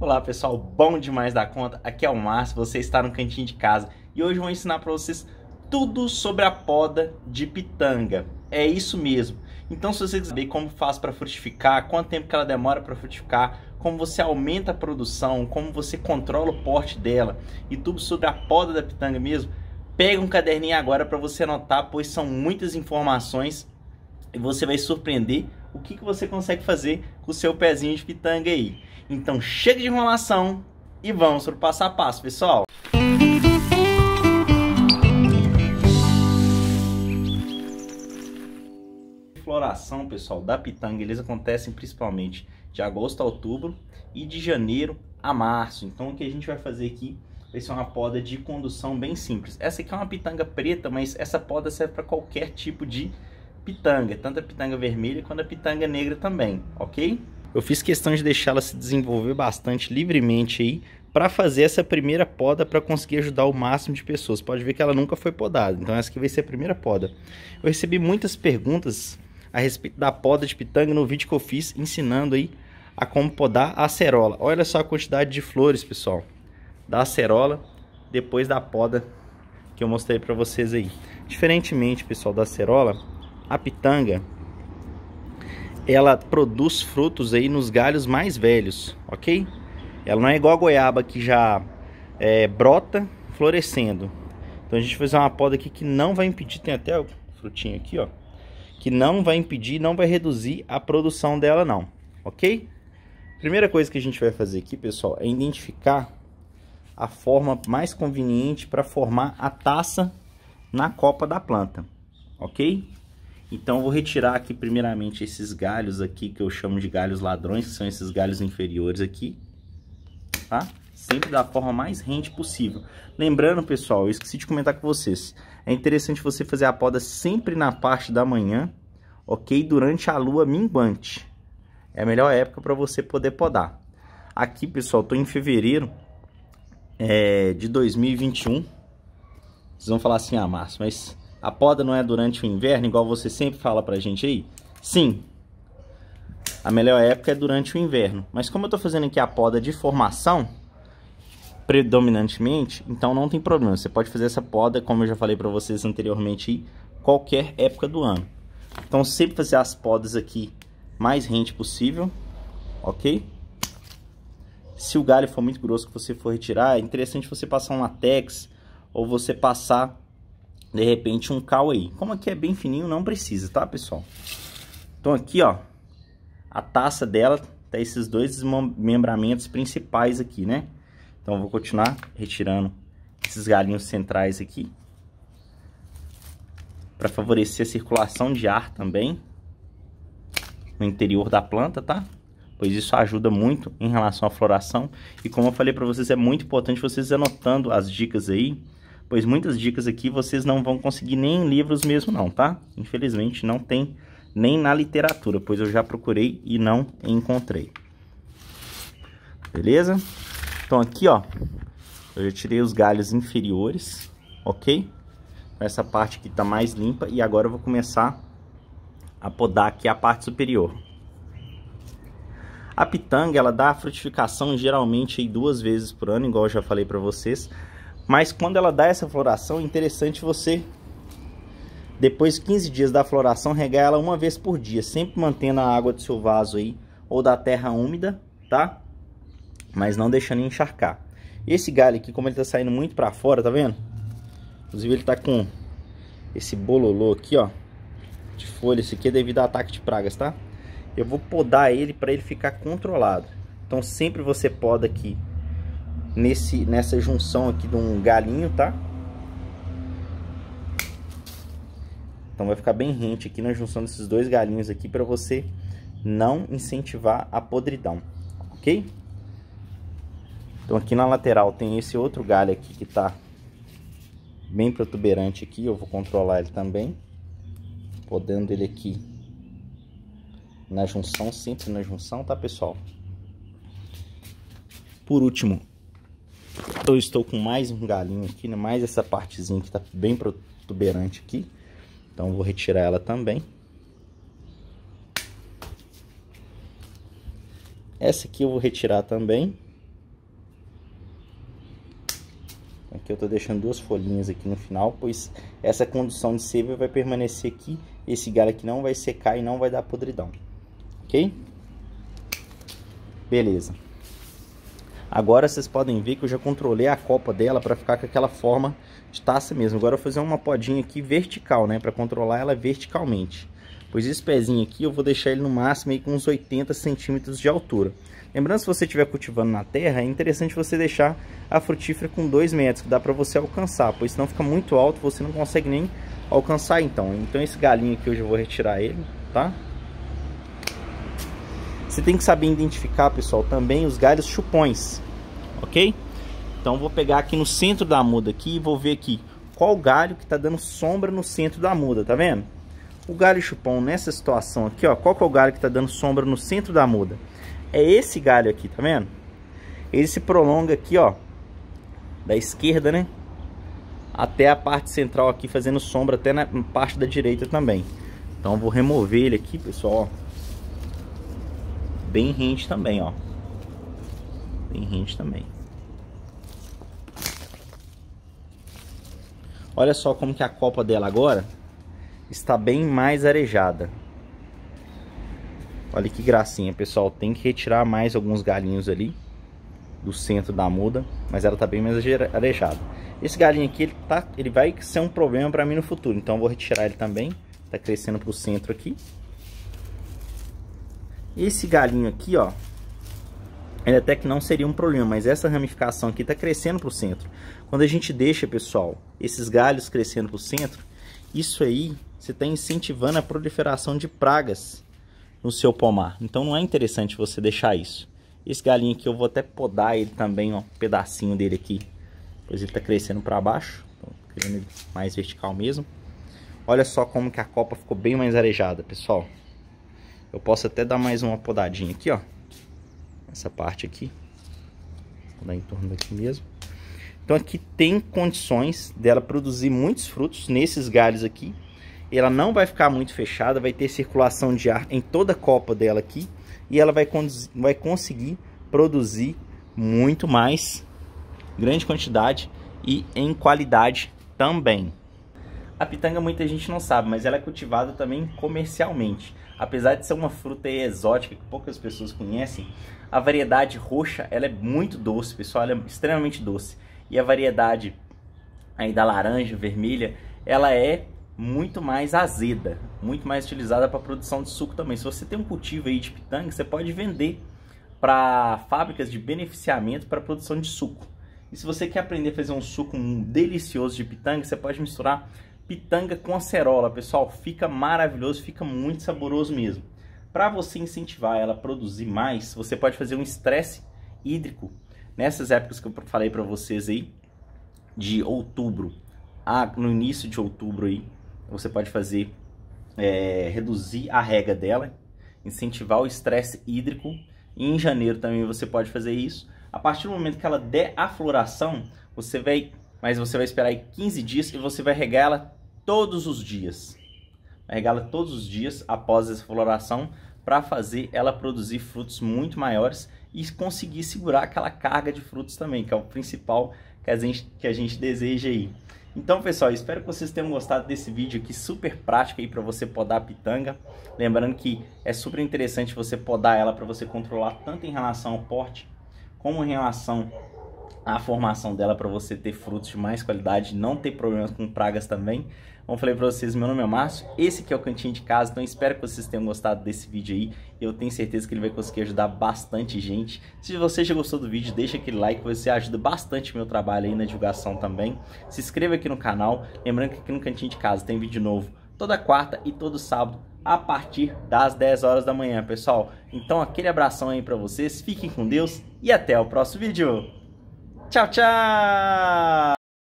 Olá pessoal, bom demais da conta. Aqui é o Márcio, você está no cantinho de casa e hoje vou ensinar para vocês tudo sobre a poda de pitanga. É isso mesmo. Então, se você quiser saber como faz para frutificar, quanto tempo que ela demora para frutificar, como você aumenta a produção, como você controla o porte dela e tudo sobre a poda da pitanga mesmo, pega um caderninho agora para você anotar, pois são muitas informações e você vai surpreender o que, que você consegue fazer com o seu pezinho de pitanga aí. Então chega de enrolação e vamos para o passo a passo, pessoal. Floração, pessoal, da pitanga, eles acontecem principalmente de agosto a outubro e de janeiro a março. Então o que a gente vai fazer aqui vai ser uma poda de condução bem simples. Essa aqui é uma pitanga preta, mas essa poda serve para qualquer tipo de pitanga, tanto a pitanga vermelha quanto a pitanga negra também, ok? Eu fiz questão de deixá-la se desenvolver bastante livremente aí para fazer essa primeira poda para conseguir ajudar o máximo de pessoas. Pode ver que ela nunca foi podada, então essa que vai ser a primeira poda. Eu recebi muitas perguntas a respeito da poda de pitanga no vídeo que eu fiz ensinando aí a como podar a acerola. Olha só a quantidade de flores, pessoal, da acerola depois da poda que eu mostrei para vocês aí. Diferentemente, pessoal, da acerola, a pitanga ela produz frutos aí nos galhos mais velhos, ok? Ela não é igual a goiaba que já é, brota florescendo. Então a gente vai fazer uma poda aqui que não vai impedir, tem até o frutinho aqui, ó, que não vai impedir, não vai reduzir a produção dela não, ok? Primeira coisa que a gente vai fazer aqui, pessoal, é identificar a forma mais conveniente para formar a taça na copa da planta, ok? Então vou retirar aqui primeiramente esses galhos aqui que eu chamo de galhos ladrões, que são esses galhos inferiores aqui, tá? Sempre da forma mais rente possível. Lembrando, pessoal, eu esqueci de comentar com vocês, é interessante você fazer a poda sempre na parte da manhã, ok? Durante a lua minguante. É a melhor época para você poder podar. Aqui, pessoal, estou em fevereiro é, de 2021. Vocês vão falar assim, ah, Márcio, mas a poda não é durante o inverno, igual você sempre fala pra gente aí? Sim. A melhor época é durante o inverno. Mas como eu tô fazendo aqui a poda de formação, predominantemente, então não tem problema. Você pode fazer essa poda, como eu já falei para vocês anteriormente, qualquer época do ano. Então sempre fazer as podas aqui mais rente possível, ok? Se o galho for muito grosso que você for retirar, é interessante você passar um latex ou você passar de repente um cal aí. Como aqui é bem fininho, não precisa, tá, pessoal? Então aqui, ó, a taça dela tá esses dois desmembramentos principais aqui, né? Então vou continuar retirando esses galinhos centrais aqui para favorecer a circulação de ar também no interior da planta, tá? Pois isso ajuda muito em relação à floração e como eu falei para vocês, é muito importante vocês anotando as dicas aí pois muitas dicas aqui vocês não vão conseguir nem em livros mesmo não, tá? Infelizmente não tem nem na literatura, pois eu já procurei e não encontrei. Beleza? Então aqui, ó, eu já tirei os galhos inferiores, ok? Essa parte aqui tá mais limpa e agora eu vou começar a podar aqui a parte superior. A pitanga, ela dá frutificação geralmente aí duas vezes por ano, igual eu já falei para vocês. Mas quando ela dá essa floração, é interessante você, depois de 15 dias da floração, regar ela uma vez por dia, sempre mantendo a água do seu vaso aí, ou da terra úmida, tá? Mas não deixando encharcar. Esse galho aqui, como ele tá saindo muito pra fora, tá vendo? Inclusive ele tá com esse bololô aqui, ó, de folha. Isso aqui é devido a ataque de pragas, tá? Eu vou podar ele para ele ficar controlado. Então sempre você poda aqui nesse, nessa junção aqui de um galinho, tá? Então vai ficar bem rente aqui na junção desses dois galinhos aqui para você não incentivar a podridão, ok? Então aqui na lateral tem esse outro galho aqui que tá bem protuberante aqui, eu vou controlar ele também. Podendo ele aqui na junção, sempre na junção, tá pessoal? Por último, então, eu estou com mais um galinho aqui, né? mais essa partezinha que está bem protuberante aqui. Então vou retirar ela também. Essa aqui eu vou retirar também. Aqui eu estou deixando duas folhinhas aqui no final, pois essa condição de seiva vai permanecer aqui. Esse galho aqui não vai secar e não vai dar podridão. Ok? Beleza. Agora vocês podem ver que eu já controlei a copa dela para ficar com aquela forma de taça mesmo. Agora eu vou fazer uma podinha aqui vertical, né? Para controlar ela verticalmente. Pois esse pezinho aqui eu vou deixar ele no máximo aí com uns 80 centímetros de altura. Lembrando, se você estiver cultivando na terra, é interessante você deixar a frutífera com 2 metros, que dá para você alcançar, pois senão fica muito alto, você não consegue nem alcançar então. Então esse galinho aqui eu já vou retirar ele, tá? Você tem que saber identificar, pessoal, também os galhos chupões, ok? Então vou pegar aqui no centro da muda aqui e vou ver aqui qual galho que está dando sombra no centro da muda, tá vendo? O galho chupão nessa situação aqui, ó, qual que é o galho que está dando sombra no centro da muda? É esse galho aqui, tá vendo? Ele se prolonga aqui, ó, da esquerda, né? Até a parte central aqui, fazendo sombra até na parte da direita também. Então vou remover ele aqui, pessoal, ó. Bem rente também, ó. Bem rente também. Olha só como que a copa dela agora está bem mais arejada. Olha que gracinha, pessoal. Tem que retirar mais alguns galinhos ali do centro da muda, mas ela tá bem mais arejada. Esse galinho aqui, ele, tá, ele vai ser um problema para mim no futuro, então eu vou retirar ele também. Tá crescendo pro centro aqui. Esse galinho aqui, ó, ele até que não seria um problema, mas essa ramificação aqui está crescendo para o centro. Quando a gente deixa, pessoal, esses galhos crescendo para o centro, isso aí você está incentivando a proliferação de pragas no seu pomar. Então não é interessante você deixar isso. Esse galinho aqui eu vou até podar ele também, ó, um pedacinho dele aqui. Pois ele está crescendo para baixo, criando ele mais vertical mesmo. Olha só como que a copa ficou bem mais arejada, pessoal. Eu posso até dar mais uma podadinha aqui, ó. Essa parte aqui. Vou dar em torno daqui mesmo. Então aqui tem condições dela produzir muitos frutos nesses galhos aqui. Ela não vai ficar muito fechada, vai ter circulação de ar em toda a copa dela aqui. E ela vai, vai conseguir produzir muito mais, grande quantidade e em qualidade também. A pitanga muita gente não sabe, mas ela é cultivada também comercialmente. Apesar de ser uma fruta exótica que poucas pessoas conhecem, a variedade roxa ela é muito doce, pessoal, ela é extremamente doce. E a variedade aí da laranja, vermelha, ela é muito mais azeda, muito mais utilizada para produção de suco também. Se você tem um cultivo aí de pitanga, você pode vender para fábricas de beneficiamento para produção de suco. E se você quer aprender a fazer um suco delicioso de pitanga, você pode misturar pitanga com acerola, pessoal, fica maravilhoso, fica muito saboroso mesmo. Para você incentivar ela a produzir mais, você pode fazer um estresse hídrico nessas épocas que eu falei para vocês aí, de outubro, a, no início de outubro aí, você pode fazer, é, reduzir a rega dela, incentivar o estresse hídrico, e em janeiro também você pode fazer isso. A partir do momento que ela der a floração, você vai, mas você vai esperar aí 15 dias e você vai regar ela todos os dias. Regala todos os dias após essa floração para fazer ela produzir frutos muito maiores e conseguir segurar aquela carga de frutos também, que é o principal que a gente, que a gente deseja aí. Então, pessoal, espero que vocês tenham gostado desse vídeo aqui super prático aí para você podar a pitanga. Lembrando que é super interessante você podar ela para você controlar tanto em relação ao porte como em relação à formação dela para você ter frutos de mais qualidade, não ter problemas com pragas também. Como falei para vocês, meu nome é Márcio, esse aqui é o Cantinho de Casa, então espero que vocês tenham gostado desse vídeo aí. Eu tenho certeza que ele vai conseguir ajudar bastante gente. Se você já gostou do vídeo, deixa aquele like, você ajuda bastante meu trabalho aí na divulgação também. Se inscreva aqui no canal, lembrando que aqui no Cantinho de Casa tem vídeo novo toda quarta e todo sábado a partir das 10 horas da manhã, pessoal. Então aquele abração aí para vocês, fiquem com Deus e até o próximo vídeo. Tchau, tchau!